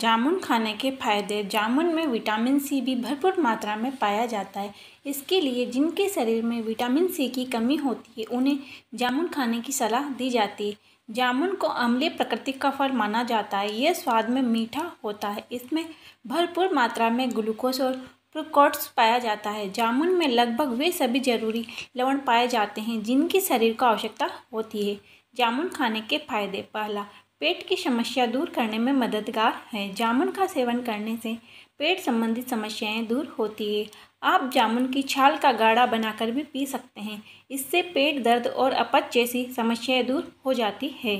जामुन खाने के फायदे जामुन में विटामिन सी भी भरपूर मात्रा में पाया जाता है इसके लिए जिनके शरीर में विटामिन सी की कमी होती है उन्हें जामुन खाने की सलाह दी जाती है जामुन को अम्लीय प्रकृति का फल माना जाता है यह स्वाद में मीठा होता है इसमें भरपूर मात्रा में ग्लूकोज और प्रोकोट्स पाया जाता है जामुन में लगभग वे सभी जरूरी लवण पाए जाते हैं जिनकी शरीर को आवश्यकता होती है जामुन खाने के फायदे पहला पेट की समस्या दूर करने में मददगार है जामुन का सेवन करने से पेट संबंधित समस्याएं दूर होती है आप जामुन की छाल का गाढ़ा बनाकर भी पी सकते हैं इससे पेट दर्द और अपच जैसी समस्याएं दूर हो जाती है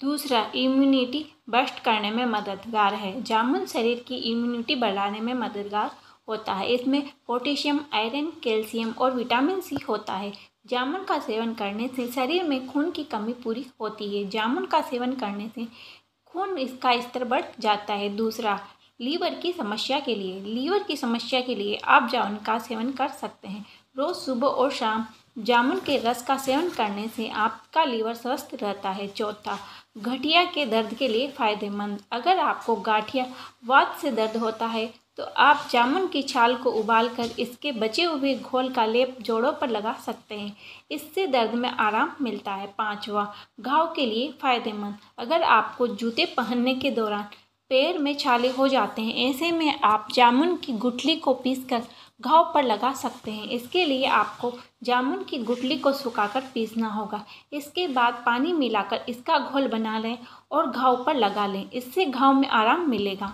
दूसरा इम्यूनिटी बस्ट करने में मददगार है जामुन शरीर की इम्यूनिटी बढ़ाने में मददगार होता है इसमें पोटेशियम आयरन कैल्शियम और विटामिन सी होता है जामुन का सेवन करने से शरीर में खून की कमी पूरी होती है जामुन का सेवन करने से खून इसका स्तर बढ़ जाता है दूसरा लीवर की समस्या के लिए लीवर की समस्या के लिए आप जामुन का सेवन कर सकते हैं रोज़ सुबह और शाम जामुन के रस का सेवन करने से आपका लीवर स्वस्थ रहता है चौथा घटिया के दर्द के लिए फ़ायदेमंद अगर आपको गाठिया वात से दर्द होता है तो आप जामुन की छाल को उबालकर इसके बचे हुए घोल का लेप जोड़ों पर लगा सकते हैं इससे दर्द में आराम मिलता है पांचवा घाव के लिए फ़ायदेमंद अगर आपको जूते पहनने के दौरान पैर में छाले हो जाते हैं ऐसे में आप जामुन की गुठली को पीसकर घाव पर लगा सकते हैं इसके लिए आपको जामुन की गुठली को सुखाकर पीसना होगा इसके बाद पानी मिलाकर इसका घोल बना लें और घाव पर लगा लें इससे घाव में आराम मिलेगा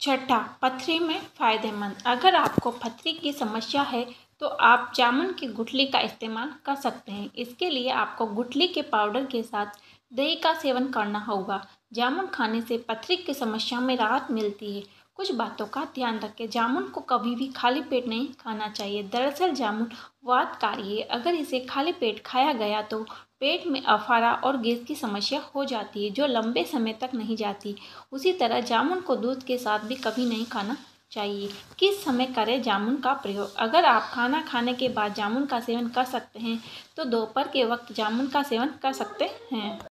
छठा पथरी में फ़ायदेमंद अगर आपको पथरी की समस्या है तो आप जामुन की गुठली का इस्तेमाल कर सकते हैं इसके लिए आपको गुठली के पाउडर के साथ दही का सेवन करना होगा जामुन खाने से पथरी की समस्या में राहत मिलती है कुछ बातों का ध्यान रखें जामुन को कभी भी खाली पेट नहीं खाना चाहिए दरअसल जामुन वात कार्य अगर इसे खाली पेट खाया गया तो पेट में अफारा और गैस की समस्या हो जाती है जो लंबे समय तक नहीं जाती उसी तरह जामुन को दूध के साथ भी कभी नहीं खाना चाहिए किस समय करें जामुन का प्रयोग अगर आप खाना खाने के बाद जामुन का सेवन कर सकते हैं तो दोपहर के वक्त जामुन का सेवन कर सकते हैं